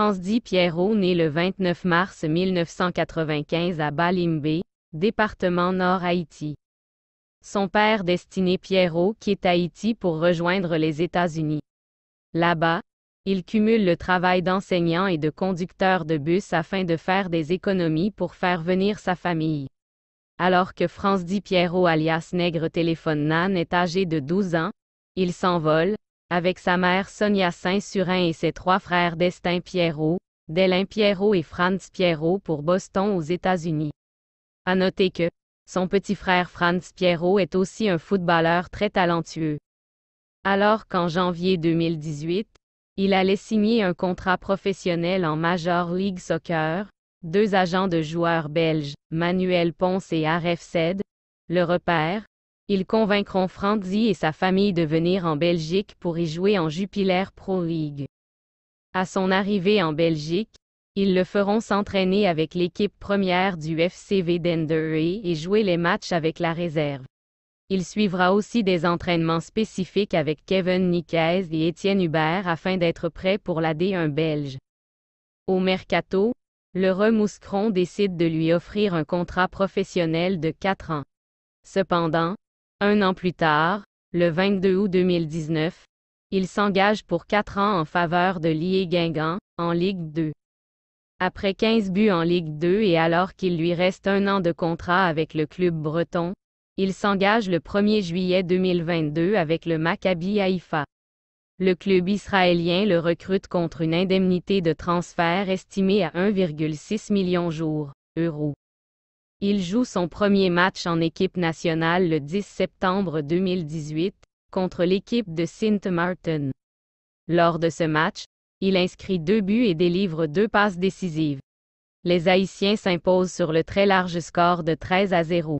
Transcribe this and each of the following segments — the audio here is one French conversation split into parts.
France Pierrot né le 29 mars 1995 à Balimbe, département Nord Haïti. Son père destiné Pierrot quitte Haïti pour rejoindre les États-Unis. Là-bas, il cumule le travail d'enseignant et de conducteur de bus afin de faire des économies pour faire venir sa famille. Alors que Franz dit Pierrot alias Nègre Téléphone Nan est âgé de 12 ans, il s'envole, avec sa mère Sonia Saint-Surin et ses trois frères Destin Pierrot, Delain Pierrot et Franz Pierrot pour Boston aux États-Unis. À noter que, son petit frère Franz Pierrot est aussi un footballeur très talentueux. Alors qu'en janvier 2018, il allait signer un contrat professionnel en Major League Soccer, deux agents de joueurs belges, Manuel Ponce et Aref Sed, le repère, ils convaincront Franzi et sa famille de venir en Belgique pour y jouer en Jupiler Pro League. À son arrivée en Belgique, ils le feront s'entraîner avec l'équipe première du FCV Dendery et jouer les matchs avec la réserve. Il suivra aussi des entraînements spécifiques avec Kevin Nikkez et Étienne Hubert afin d'être prêt pour la D1 belge. Au mercato, le Remouscron décide de lui offrir un contrat professionnel de 4 ans. Cependant, un an plus tard, le 22 août 2019, il s'engage pour quatre ans en faveur de Lié Guingamp, en Ligue 2. Après 15 buts en Ligue 2 et alors qu'il lui reste un an de contrat avec le club breton, il s'engage le 1er juillet 2022 avec le Maccabi Haïfa. Le club israélien le recrute contre une indemnité de transfert estimée à 1,6 million jours euros. Il joue son premier match en équipe nationale le 10 septembre 2018, contre l'équipe de Sint Martin. Lors de ce match, il inscrit deux buts et délivre deux passes décisives. Les Haïtiens s'imposent sur le très large score de 13 à 0.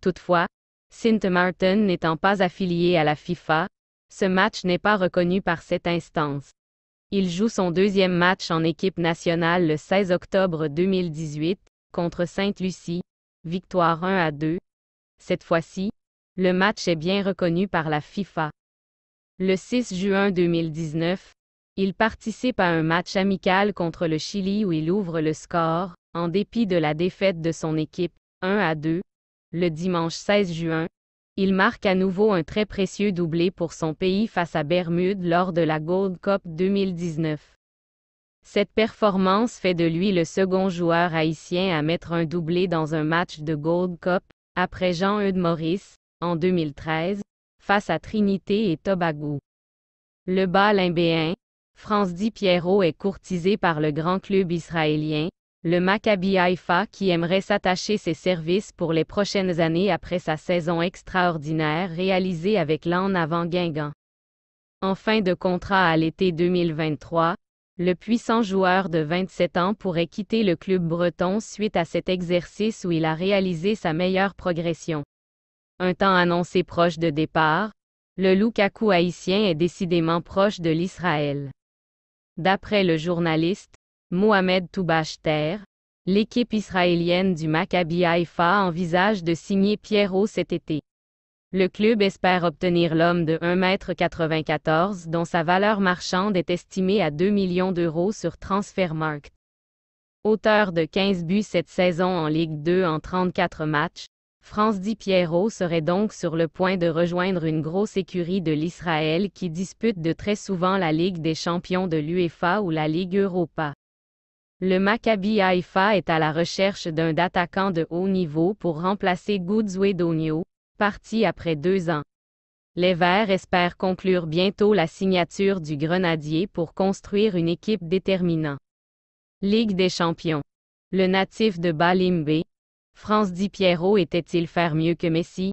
Toutefois, Sint Martin n'étant pas affilié à la FIFA, ce match n'est pas reconnu par cette instance. Il joue son deuxième match en équipe nationale le 16 octobre 2018, contre Sainte-Lucie, victoire 1 à 2. Cette fois-ci, le match est bien reconnu par la FIFA. Le 6 juin 2019, il participe à un match amical contre le Chili où il ouvre le score, en dépit de la défaite de son équipe, 1 à 2. Le dimanche 16 juin, il marque à nouveau un très précieux doublé pour son pays face à Bermude lors de la Gold Cup 2019. Cette performance fait de lui le second joueur haïtien à mettre un doublé dans un match de Gold Cup, après Jean-Eudes Maurice, en 2013, face à Trinité et Tobago. Le bas limbéen, France Di Pierrot est courtisé par le grand club israélien, le Maccabi Haifa qui aimerait s'attacher ses services pour les prochaines années après sa saison extraordinaire réalisée avec l'an avant Guingamp. En fin de contrat à l'été 2023, le puissant joueur de 27 ans pourrait quitter le club breton suite à cet exercice où il a réalisé sa meilleure progression. Un temps annoncé proche de départ, le Lukaku haïtien est décidément proche de l'Israël. D'après le journaliste Mohamed Ter, l'équipe israélienne du Maccabi Haïfa envisage de signer Pierrot cet été. Le club espère obtenir l'homme de 1,94 m dont sa valeur marchande est estimée à 2 millions d'euros sur Transfermarkt. Auteur de 15 buts cette saison en Ligue 2 en 34 matchs, France Di Piero serait donc sur le point de rejoindre une grosse écurie de l'Israël qui dispute de très souvent la Ligue des champions de l'UEFA ou la Ligue Europa. Le Maccabi Haïfa est à la recherche d'un attaquant de haut niveau pour remplacer Goudzoué Donio, parti après deux ans. Les Verts espèrent conclure bientôt la signature du Grenadier pour construire une équipe déterminante. Ligue des champions. Le natif de Balimbe, France Di Pierrot était-il faire mieux que Messi?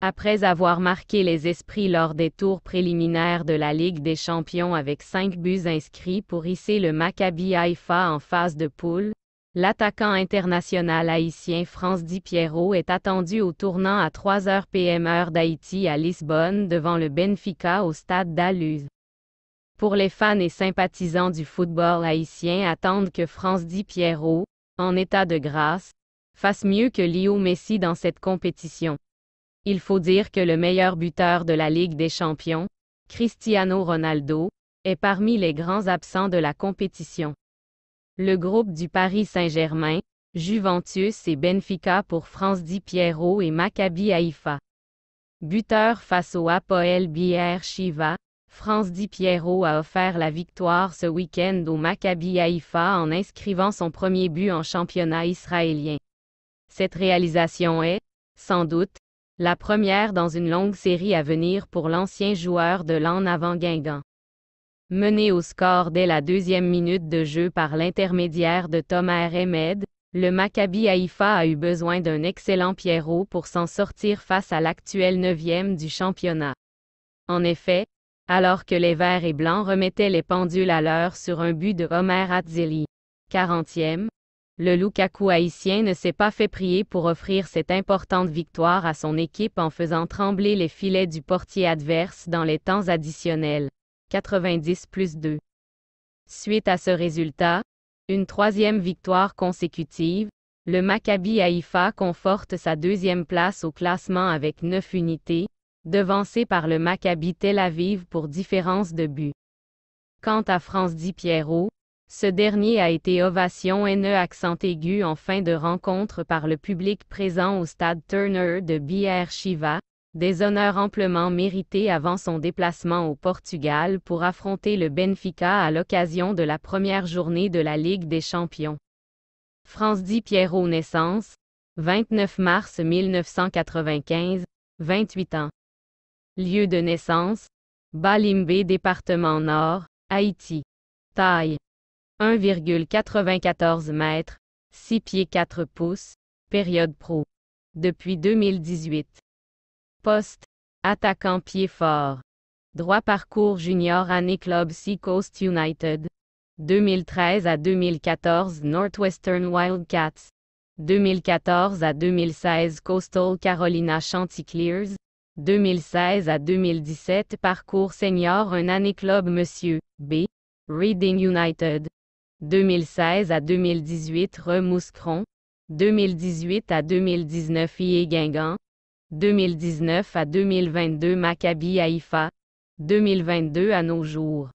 Après avoir marqué les esprits lors des tours préliminaires de la Ligue des champions avec cinq buts inscrits pour hisser le Maccabi Haïfa en phase de poule, L'attaquant international haïtien France Di Piero est attendu au tournant à 3h PM heure d'Haïti à Lisbonne devant le Benfica au stade d'Aluz. Pour les fans et sympathisants du football haïtien attendent que France Di Piero, en état de grâce, fasse mieux que Lio Messi dans cette compétition. Il faut dire que le meilleur buteur de la Ligue des Champions, Cristiano Ronaldo, est parmi les grands absents de la compétition le groupe du Paris Saint-Germain, Juventus et Benfica pour france Di Piero et Maccabi Haïfa. Buteur face au Apoel Bier Shiva, france Di Piero a offert la victoire ce week-end au Maccabi Haïfa en inscrivant son premier but en championnat israélien. Cette réalisation est, sans doute, la première dans une longue série à venir pour l'ancien joueur de l'an avant Guingamp mené au score dès la deuxième minute de jeu par l'intermédiaire de Thomas Remed, le Maccabi Haïfa a eu besoin d'un excellent Pierrot pour s'en sortir face à l'actuel neuvième du championnat. En effet, alors que les Verts et Blancs remettaient les pendules à l'heure sur un but de Homer Adzeli, 40e, le Lukaku haïtien ne s'est pas fait prier pour offrir cette importante victoire à son équipe en faisant trembler les filets du portier adverse dans les temps additionnels. 90 plus 2. Suite à ce résultat, une troisième victoire consécutive, le Maccabi Haïfa conforte sa deuxième place au classement avec 9 unités, devancé par le Maccabi Tel Aviv pour différence de but. Quant à France Di Pierrot, ce dernier a été ovation NE accent aigu en fin de rencontre par le public présent au stade Turner de Bir Shiva, des honneurs amplement mérités avant son déplacement au Portugal pour affronter le Benfica à l'occasion de la première journée de la Ligue des Champions. France Di Pierrot naissance, 29 mars 1995, 28 ans. Lieu de naissance, Balimbe département Nord, Haïti. Taille, 1,94 m, 6 pieds 4 pouces, période pro. Depuis 2018. Poste. Attaquant pied fort. Droit parcours junior année club Sea Coast United. 2013 à 2014 Northwestern Wildcats. 2014 à 2016 Coastal Carolina Chanticleers. 2016 à 2017 Parcours senior un année club Monsieur B. Reading United. 2016 à 2018 Remouscron. 2018 à 2019 IE Guingamp. 2019 à 2022 Maccabi Haïfa, 2022 à nos jours.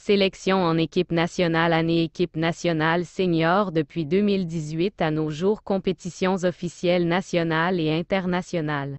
Sélection en équipe nationale année équipe nationale senior depuis 2018 à nos jours compétitions officielles nationales et internationales.